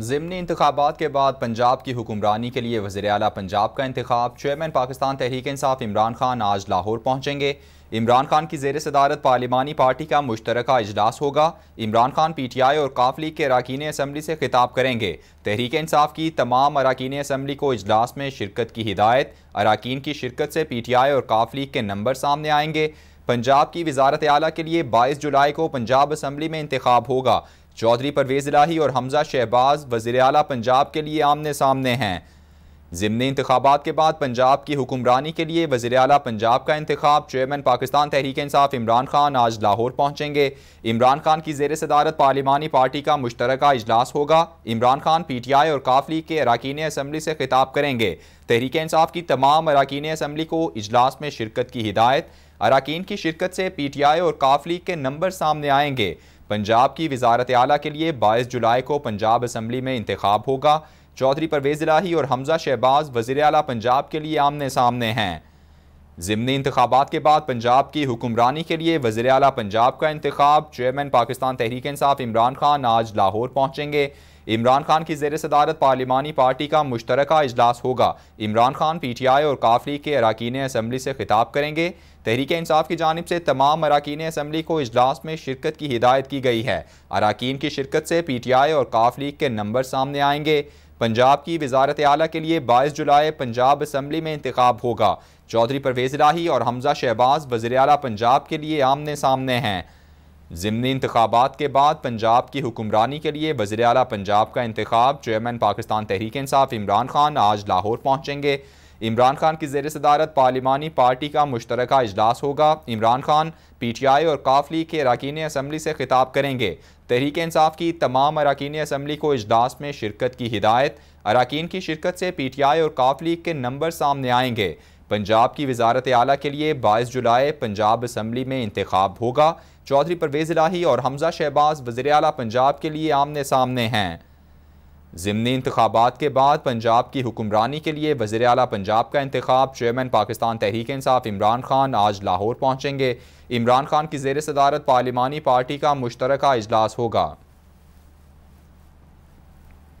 ज़मनी इंतबात के बाद पंजाब की हुक्मरानी के लिए वजे अला पंजाब का इंतब चेयरमैन पाकिस्तान तहरीक इंसाफ इमरान खान आज लाहौर पहुँचेंगे इमरान खान की जेर सदारत पार्लिमानी पार्टी का मुश्तर अजलास होगा Imran Khan P T I और काफ लीग के अरकान असम्बली से खिताब करेंगे तहरीक इंसाफ की तमाम अरकान असम्बली को अजलास में शिरकत की हिदायत अरकान की शिरकत से पी टी आई और काफ लीग के नंबर सामने आएंगे पंजाब की वजारत अली के लिए बाईस जुलाई को पंजाब असम्बली में इंतखब होगा चौधरी परवेज इलाही और हमजा शहबाज वजी अला पंजाब के लिए आमने सामने हैं ज़िमनी इंतबात के बाद पंजाब की हुक्मरानी के लिए वजी अला पंजाब का इंतब चेयरमैन पाकिस्तान तहरीक इंसाफ इमरान खान आज लाहौर पहुँचेंगे इमरान खान की जेर सदारत पार्लिमानी पार्टी का मुश्तर अजलास होगा Imran Khan P T I और काफली के अरकान असम्बली से खिताब करेंगे तहरीक इंसाफ की तमाम अरकान असम्बली को इजलास में शिरकत की हिदायत अरकान की शिरकत से पी टी आई और काफली के नंबर सामने आएंगे पंजाब की वजारत अला के लिए बाईस जुलाई को पंजाब असम्बली में इंतखब होगा चौधरी परवेज़ इलाही और हमजा शहबाज वज़ी अला पंजाब के लिए आमने सामने हैं ज़मनी इंतबात के बाद पंजाब की हुक्मरानी के लिए वजी अला पंजाब का इंतब चेयरमैन पाकिस्तान तहरीक इंसाफ इमरान खान आज लाहौर पहुँचेंगे इमरान खान की जेर सदारत पार्लिमानी पार्टी का मुश्तर अजलास होगा Imran Khan P T I और काफली के अरकान असम्बली से खिताब करेंगे तहरीक इंसाफ की जानब से तमाम अरकान असम्बली को अजलास में शिरकत की हिदायत की गई है अरकान की शिरकत से पी टी आई और काफ लीग के नंबर सामने आएंगे पंजाब की वजारत अली के लिए बाईस जुलाई पंजाब असम्बली में इंतखब होगा चौधरी परवेज लाही और हमजा शहबाज वजर अला पंजाब के लिए आमने सामने हैं ज़मनी इंतबात के बाद पंजाब की हुक्मरानी के लिए वजर अला पंजाब का इंतखब चेयरमैन पाकिस्तान तहरीक इंसाफ इमरान खान आज लाहौर पहुँचेंगे इमरान खान की जेर सदारत पार्लिमानी पार्टी का मुश्तर अजलास होगा Imran Khan P T I और काफ लीग के अरकान असम्बली से खिताब करेंगे तहरीक इंसाफ की तमाम अरकान असम्बली को अजलास में शिरकत की हिदायत अरकान की शिरकत से पी टी आई और काफ लीग के नंबर सामने आएंगे पंजाब की वजारत अली के लिए बाईस जुलाई पंजाब असम्बली में इंतखब होगा चौधरी परवेज़ इलाही और हमजा शहबाज वजर अला पंजाब के लिए आमने सामने हैं ज़मनी इंतबात के बाद पंजाब की हुक्मरानी के लिए वजर अला पंजाब का इंतब चेयरमैन पाकिस्तान तहरीक इंसाफ इमरान खान आज लाहौर पहुँचेंगे इमरान खान की जेर सदारत पार्लिमानी पार्टी का मुशतरक अजलास होगा